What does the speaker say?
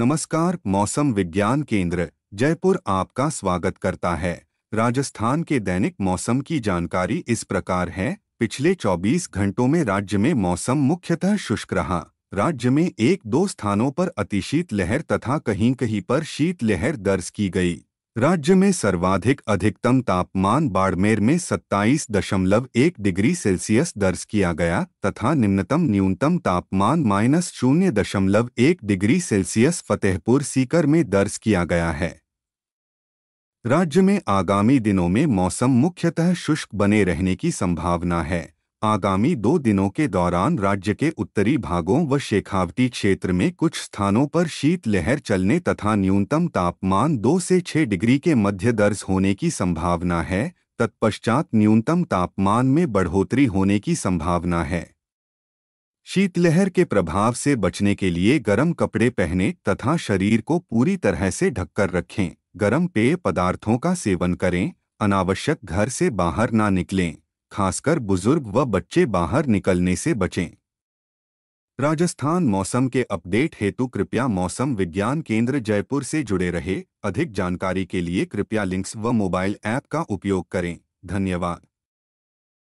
नमस्कार मौसम विज्ञान केंद्र जयपुर आपका स्वागत करता है राजस्थान के दैनिक मौसम की जानकारी इस प्रकार है पिछले 24 घंटों में राज्य में मौसम मुख्यतः शुष्क रहा राज्य में एक दो स्थानों पर अतिशीत लहर तथा कहीं कहीं पर शीत लहर दर्ज की गई राज्य में सर्वाधिक अधिकतम तापमान बाड़मेर में 27.1 डिग्री सेल्सियस दर्ज किया गया तथा निम्नतम न्यूनतम तापमान माइनस शून्य दशमलव एक डिग्री सेल्सियस फतेहपुर सीकर में दर्ज किया गया है राज्य में आगामी दिनों में मौसम मुख्यतः शुष्क बने रहने की संभावना है आगामी दो दिनों के दौरान राज्य के उत्तरी भागों व शेखावटी क्षेत्र में कुछ स्थानों पर शीतलहर चलने तथा न्यूनतम तापमान 2 से 6 डिग्री के मध्य दर्ज होने की संभावना है तत्पश्चात न्यूनतम तापमान में बढ़ोतरी होने की संभावना है शीतलहर के प्रभाव से बचने के लिए गर्म कपड़े पहने तथा शरीर को पूरी तरह से ढककर रखें गर्म पेय पदार्थों का सेवन करें अनावश्यक घर से बाहर ना निकलें खासकर बुजुर्ग व बच्चे बाहर निकलने से बचें राजस्थान मौसम के अपडेट हेतु कृपया मौसम विज्ञान केंद्र जयपुर से जुड़े रहे अधिक जानकारी के लिए कृपया लिंक्स व मोबाइल ऐप का उपयोग करें धन्यवाद